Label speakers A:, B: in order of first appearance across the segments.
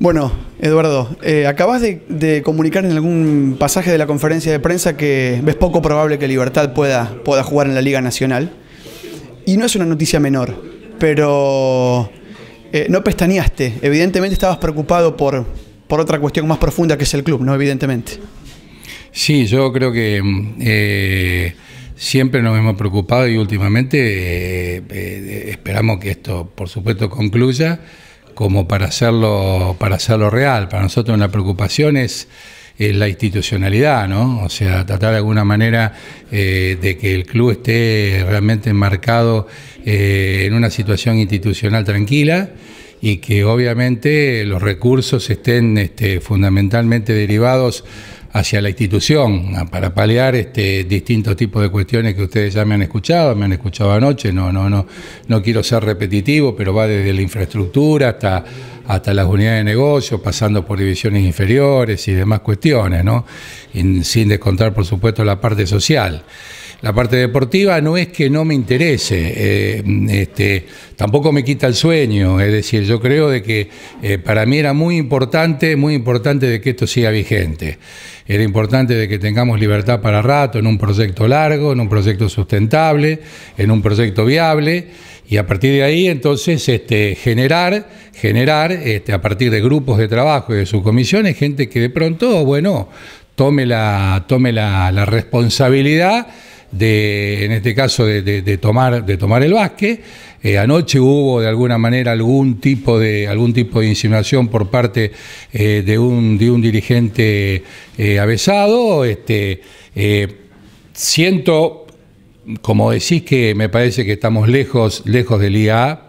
A: Bueno, Eduardo, eh, acabas de, comunicar en algún pasaje de la conferencia de prensa que ves poco probable que Libertad pueda, pueda jugar en la Liga Nacional. Y no es una noticia menor, pero eh, no pestañeaste. Evidentemente estabas preocupado por, por otra cuestión más profunda que es el club, ¿no? Evidentemente.
B: Sí, yo creo que mm, eh, siempre nos hemos preocupado y últimamente esperamos que esto, por supuesto, concluya como para hacerlo, para hacerlo real. Para nosotros una preocupación es, la institucionalidad, ¿no? O sea, tratar de alguna manera eh, de que el club esté realmente enmarcado eh, en una situación institucional tranquila y que obviamente los recursos estén este, fundamentalmente derivados hacia la institución para paliar este, distintos tipos de cuestiones que ustedes ya me han escuchado, me han escuchado anoche, no, no, no, no quiero ser repetitivo, pero va desde la infraestructura hasta, hasta las unidades de negocio, pasando por divisiones inferiores y demás cuestiones, ¿no? sin descontar, por supuesto, la parte social. La parte deportiva no es que no me interese, eh, este, tampoco me quita el sueño, es decir, yo creo de que eh, para mí era muy importante, muy importante de que esto siga vigente. Era importante de que tengamos libertad para rato en un proyecto largo, en un proyecto sustentable, en un proyecto viable y a partir de ahí entonces este, generar, generar este, a partir de grupos de trabajo y de subcomisiones gente que de pronto, bueno, tome la, tome la responsabilidad de, en este caso, de, tomar, de tomar el básquet. Eh, anoche hubo de alguna manera algún tipo de, algún tipo de insinuación por parte eh, de, un, de un dirigente eh, avesado. Este, siento, como decís, que me parece que estamos lejos, lejos del IA.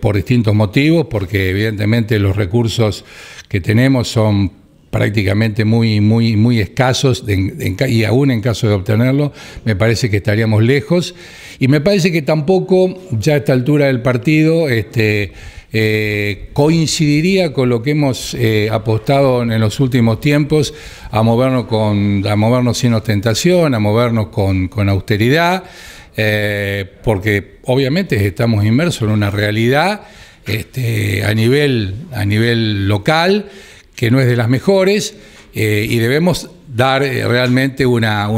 B: por distintos motivos, porque evidentemente los recursos que tenemos son prácticamente muy, muy, muy escasos y aún en caso de obtenerlo, me parece que estaríamos lejos. Y me parece que tampoco, ya a esta altura del partido, este, eh, coincidiría con lo que hemos eh, apostado en, los últimos tiempos a movernos, con, a movernos sin ostentación, a movernos con, con austeridad, eh, porque obviamente estamos inmersos en una realidad este, a, nivel, a nivel local que no es de las mejores, eh, y debemos dar eh, realmente una,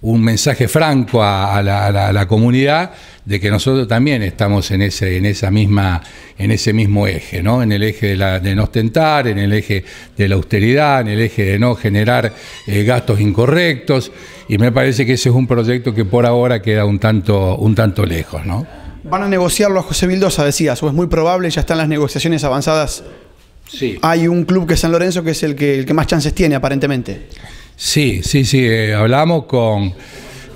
B: un mensaje franco a, la, comunidad de que nosotros también estamos en ese, en esa misma, en ese mismo eje, ¿no? En el eje de, no ostentar, en el eje de la austeridad, en el eje de no generar eh, gastos incorrectos. Y me parece que ese es un proyecto que por ahora queda un tanto, un tanto lejos, ¿no?
A: Van a negociarlo a José Vildosa, decías, o es muy probable, ya están las negociaciones avanzadas hay un club que es San Lorenzo que es el que, el que más chances tiene, aparentemente.
B: Sí, sí, sí. Eh, hablamos con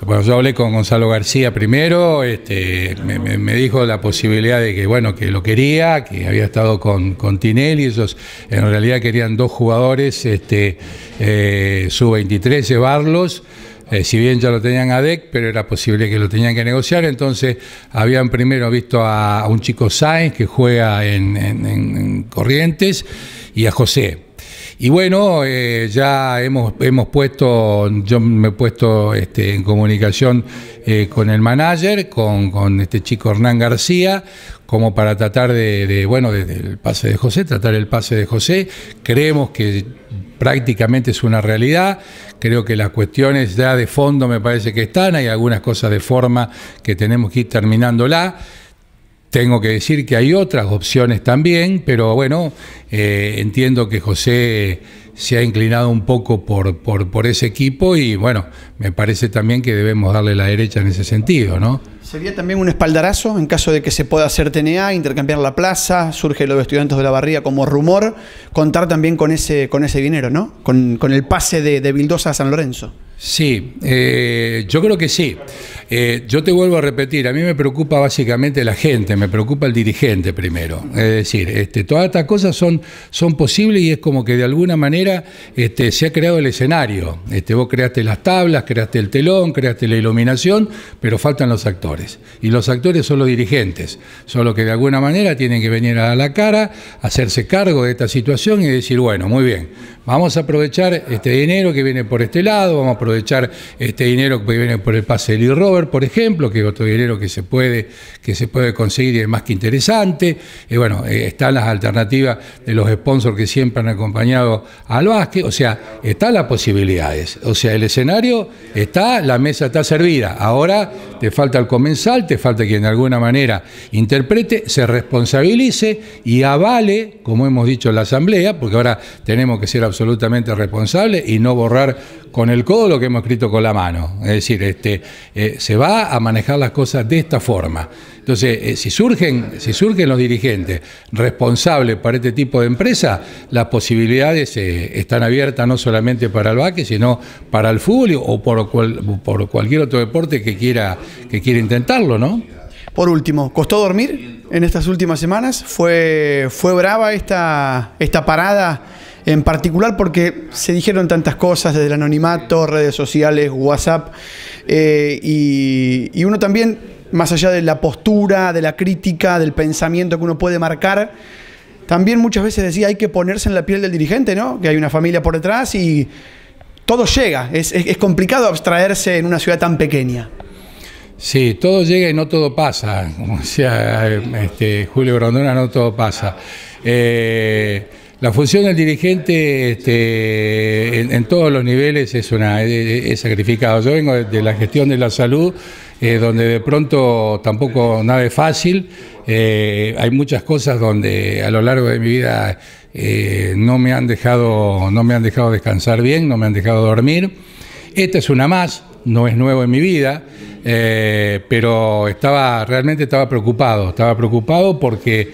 B: bueno, yo hablé con Gonzalo García primero, este, me, dijo la posibilidad de que, bueno, que lo quería, que había estado con, con Tinelli, ellos en realidad querían dos jugadores, este, eh, sub-23, llevarlos. Eh, si bien ya lo tenían a DEC, pero era posible que lo tenían que negociar, entonces habían primero visto a, un chico Sainz que juega en Corrientes y a José, y bueno, eh, ya hemos, hemos puesto, yo me he puesto este, en comunicación eh, con el manager, con, este chico Hernán García, como para tratar de, bueno, desde el pase de José, tratar el pase de José. Creemos que prácticamente es una realidad. Creo que las cuestiones ya de fondo me parece que están, hay algunas cosas de forma que tenemos que ir terminándola. Tengo que decir que hay otras opciones también, pero bueno, eh, entiendo que José eh, se ha inclinado un poco por, por, ese equipo y bueno, me parece también que debemos darle la derecha en ese sentido, ¿no?
A: ¿Sería también un espaldarazo en caso de que se pueda hacer TNA, intercambiar la plaza, surge los estudiantes de la barría como rumor, contar también con ese, con ese dinero, ¿no? Con, el pase de, de Bildosa a San Lorenzo.
B: Sí, eh, yo creo que sí. Eh, yo te vuelvo a repetir, a mí me preocupa básicamente la gente, me preocupa el dirigente primero. Es decir, este, todas estas cosas son, son posibles y es como que de alguna manera este, se ha creado el escenario. Este, vos creaste las tablas, creaste el telón, creaste la iluminación, pero faltan los actores. Y los actores son los dirigentes, son los que de alguna manera tienen que venir a la cara, hacerse cargo de esta situación y decir, bueno, muy bien, vamos a aprovechar este dinero que viene por este lado, vamos a aprovechar este dinero que viene por el pase del IRO por ejemplo, que otro dinero que se puede, que se puede conseguir y es más que interesante. bueno, eh, están las alternativas de los sponsors que siempre han acompañado al básquet. O sea, están las posibilidades. O sea, el escenario está, la mesa está servida. Ahora te falta el comensal, te falta quien de alguna manera interprete, se responsabilice y avale, como hemos dicho en la Asamblea, porque ahora tenemos que ser absolutamente responsables y no borrar con el codo lo que hemos escrito con la mano. Es decir, este, eh, se va a manejar las cosas de esta forma. Entonces, eh, si, surgen, si surgen los dirigentes responsables para este tipo de empresa, las posibilidades eh, están abiertas no solamente para el baque, sino para el fútbol o por cualquier otro deporte que quiera
A: que quiere intentarlo, ¿no? Por último, ¿costó dormir en estas últimas semanas? ¿Fue, brava esta, parada en particular porque se dijeron tantas cosas desde el anonimato, redes sociales, WhatsApp, eh, y, uno también, más allá de la postura, de la crítica, del pensamiento que uno puede marcar, también muchas veces decía, hay que ponerse en la piel del dirigente, ¿no? Que hay una familia por detrás y todo llega, es complicado abstraerse en una ciudad tan pequeña.
B: Sí, todo llega y no todo pasa. Como decía este, Julio Grondona, no todo pasa. Eh, la función del dirigente este, en, todos los niveles es, una, es, sacrificado. Yo vengo de, la gestión de la salud, eh, donde de pronto tampoco nada es fácil. Eh, hay muchas cosas donde a lo largo de mi vida no, me han dejado, no me han dejado descansar bien, no me han dejado dormir. Esta es una más no es nuevo en mi vida, eh, pero estaba, realmente estaba preocupado, estaba preocupado porque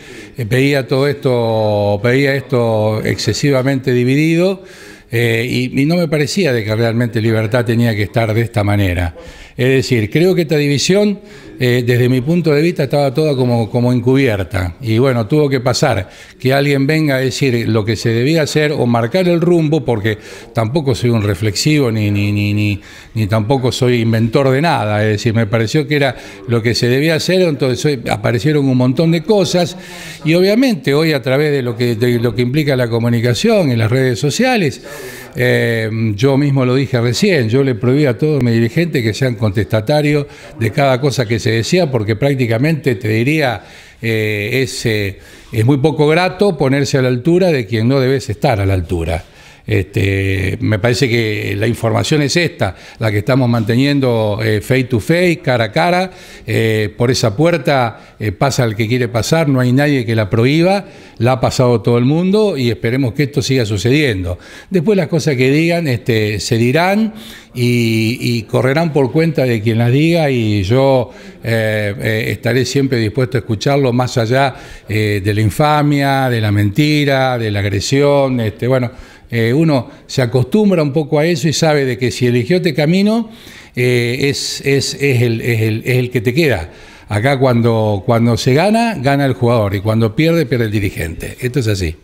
B: veía todo esto, veía esto excesivamente dividido eh, y, y no me parecía de que realmente Libertad tenía que estar de esta manera. Es decir, creo que esta división eh, desde mi punto de vista estaba todo como, como encubierta. Y bueno, tuvo que pasar que alguien venga a decir lo que se debía hacer o marcar el rumbo, porque tampoco soy un reflexivo ni, ni, ni, ni, tampoco soy inventor de nada. Es decir, me pareció que era lo que se debía hacer, entonces aparecieron un montón de cosas. Y obviamente hoy a través de lo que, de lo que implica la comunicación y las redes sociales, eh, yo mismo lo dije recién, yo le prohibí a todos mis dirigentes que sean contestatarios de cada cosa que se decía, porque prácticamente te diría, eh, es, eh, es muy poco grato ponerse a la altura de quien no debes estar a la altura. Este, me parece que la información es esta, la que estamos manteniendo eh, face to face, cara a cara. Eh, por esa puerta eh, pasa el que quiere pasar, no hay nadie que la prohíba, la ha pasado todo el mundo y esperemos que esto siga sucediendo. Después las cosas que digan este, se dirán y, correrán por cuenta de quien las diga y yo estaré siempre dispuesto a escucharlo más allá de la infamia, de la mentira, de la agresión. Este, bueno, eh, uno se acostumbra un poco a eso y sabe de que si eligió este camino eh, es, el, es, el, que te queda. Acá cuando, cuando se gana, gana el jugador y cuando pierde, pierde el dirigente. Esto es así.